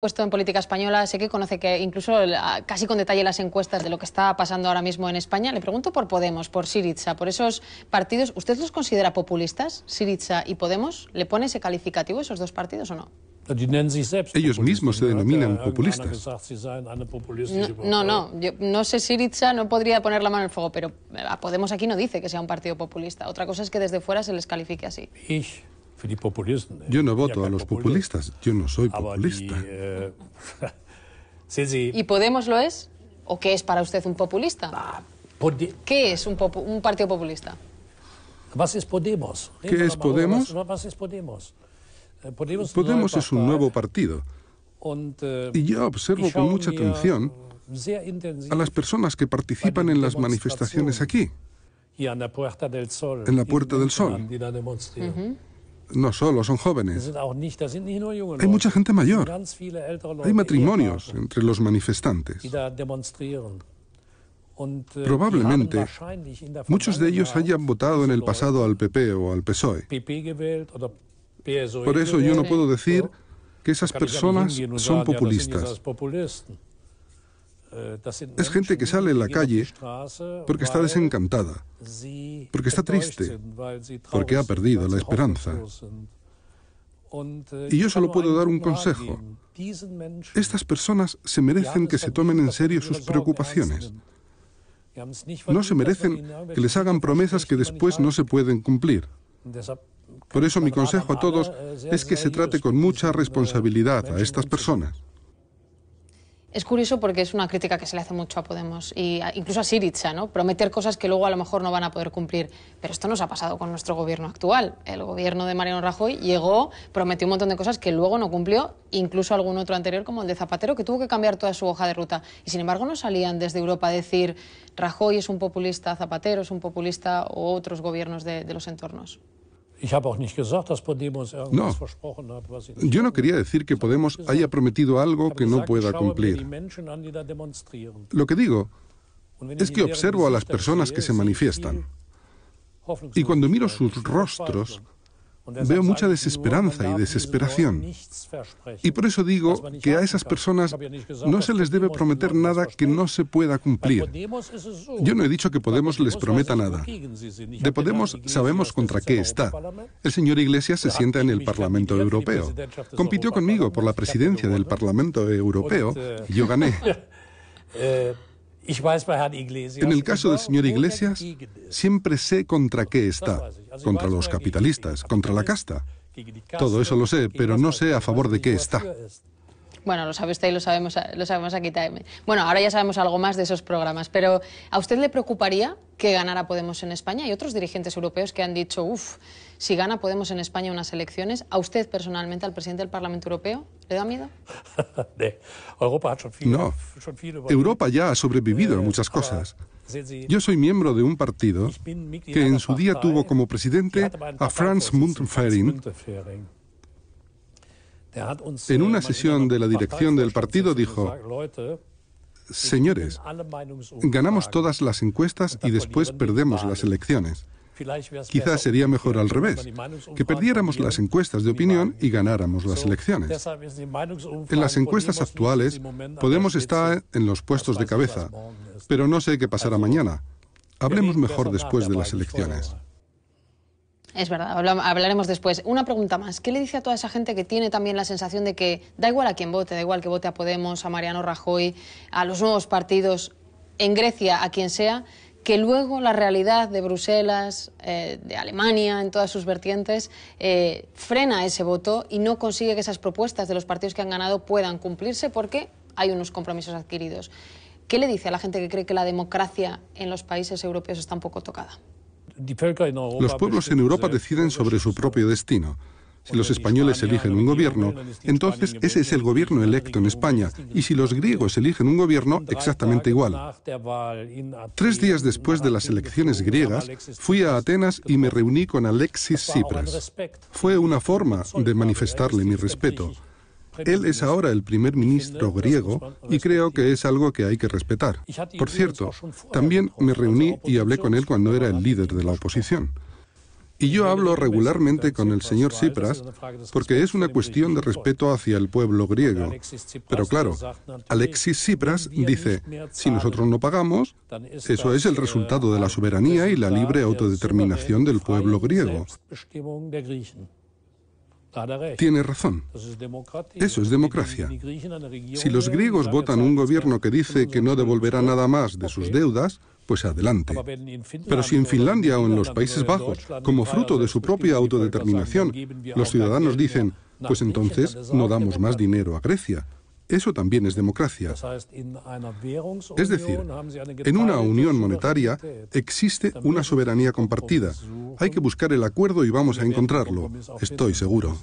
puesto en política española, sé que conoce que incluso eh, casi con detalle las encuestas de lo que está pasando ahora mismo en España. Le pregunto por Podemos, por Siriza, por esos partidos. ¿Usted los considera populistas, Siriza y Podemos? ¿Le pone ese calificativo a esos dos partidos o no? Ellos mismos se denominan populistas. No, no, no, sé Siriza, no podría poner la mano en el fuego, pero eh, Podemos aquí no dice que sea un partido populista. Otra cosa es que desde fuera se les califique así. Yo no voto a los populistas, yo no soy populista. Eh, ¿Y Podemos lo es? ¿O qué es para usted un populista? Ah, ¿Qué es un, partido populista? ¿Qué es Podemos? ¿Qué es Podemos? Podemos eh, es un nuevo partido. Eh, y yo observo con mucha atención a las personas que participan en las manifestaciones aquí, en la Puerta del Sol no solo son jóvenes. Hay mucha gente mayor. Hay matrimonios entre los manifestantes. Äh, Probablemente muchos de ellos hayan votado en el pasado al PP o al PSOE. E Por eso yo no puedo decir que esas personas son populistas. Es gente que sale en la calle porque está desencantada, porque está triste, porque ha perdido la esperanza. Y yo solo puedo dar un consejo. Estas personas se merecen que se tomen en serio sus preocupaciones. No se merecen que les hagan promesas que después no se pueden cumplir. Por eso mi consejo a todos es que se trate con mucha responsabilidad a estas personas. Es curioso porque es una crítica que se le hace mucho a Podemos, y incluso a Siritsa, ¿no? Prometer cosas que luego a lo mejor no van a poder cumplir. Pero esto nos ha pasado con nuestro gobierno actual. El gobierno de Mariano Rajoy llegó, prometió un montón de cosas que luego no cumplió, incluso algún otro anterior como el de Zapatero, que tuvo que cambiar toda su hoja de ruta. Y sin embargo no salían desde Europa a decir Rajoy es un populista, Zapatero es un populista o otros gobiernos de los entornos. Yo no quería decir que Podemos haya prometido algo que no pueda cumplir. Lo que digo es que observo a las personas que se manifiestan. Y cuando miro sus rostros, veo mucha desesperanza y desesperación. Y por eso digo que a esas personas no se les debe prometer nada que no se pueda cumplir. Yo no he dicho que Podemos les prometa nada. De Podemos sabemos contra qué está. El señor Iglesias se sienta en el Parlamento Europeo. Compitió conmigo por la presidencia del Parlamento Europeo este- yo gané. Eh, en el caso del señor Iglesias, siempre sé contra qué está contra los capitalistas, contra la casta. Todo eso lo sé, pero no sé a favor de qué está. Bueno, lo sabe usted y lo sabemos, lo sabemos aquí también. Bueno, ahora ya sabemos algo más de esos programas, pero ¿a usted le preocuparía que ganara Podemos en España? Hay otros dirigentes europeos que han dicho, uff, si gana Podemos en España unas elecciones, ¿a usted personalmente, al presidente del Parlamento Europeo, le da miedo? No, Europa ya ha sobrevivido en muchas cosas. Yo soy miembro de un partido que en su día tuvo como presidente a Franz Muntfering. En äh, una sesión de la dirección del partido dijo, señores, ganamos todas las encuestas y después perdemos las elecciones. Quizás sería mejor al revés, que perdiéramos las encuestas de opinión y ganáramos las elecciones. En las encuestas actuales, Podemos estar en los puestos de cabeza, pero no sé qué pasará mañana. Hablemos mejor después de las elecciones. Es verdad, hablaremos después. Una pregunta más. ¿Qué le dice a toda esa gente que tiene también la sensación de que da igual a quién vote, da igual que vote a Podemos, a Mariano Rajoy, a los nuevos partidos, en Grecia, a quien sea, que luego la realidad de Bruselas, eh, de Alemania, en todas sus vertientes, eh, frena ese voto y no consigue que esas propuestas de los partidos que han ganado puedan cumplirse porque hay unos compromisos adquiridos. ¿Qué le dice a la gente que cree que la democracia en los países europeos está un poco tocada? Los pueblos en Europa deciden sobre su propio destino. Si los españoles eligen un gobierno, entonces ese es el gobierno electo en España. Y si los griegos eligen un gobierno, exactamente igual. Tres días después de las elecciones griegas, fui a Atenas y me reuní con Alexis Tsipras. Fue una forma de manifestarle mi respeto. Él es ahora el primer ministro griego y creo que es algo que hay que respetar. Por cierto, también me reuní y hablé con él cuando era el líder de la oposición. Y yo hablo regularmente con el señor Tsipras porque es una cuestión de respeto hacia el pueblo griego. Pero claro, Alexis Tsipras dice, si nosotros no pagamos, eso es el resultado de la soberanía y la libre autodeterminación del pueblo griego. Tiene razón. Eso es democracia. Si los griegos votan un gobierno que dice que no devolverá nada más de sus deudas, pues adelante. Pero si en Finlandia o en los Países Bajos, como fruto de su propia autodeterminación, los ciudadanos dicen, pues entonces no damos más dinero a Grecia eso también es democracia. Es decir, en una unión monetaria existe una soberanía compartida. Hay que buscar el acuerdo y vamos a encontrarlo, estoy seguro.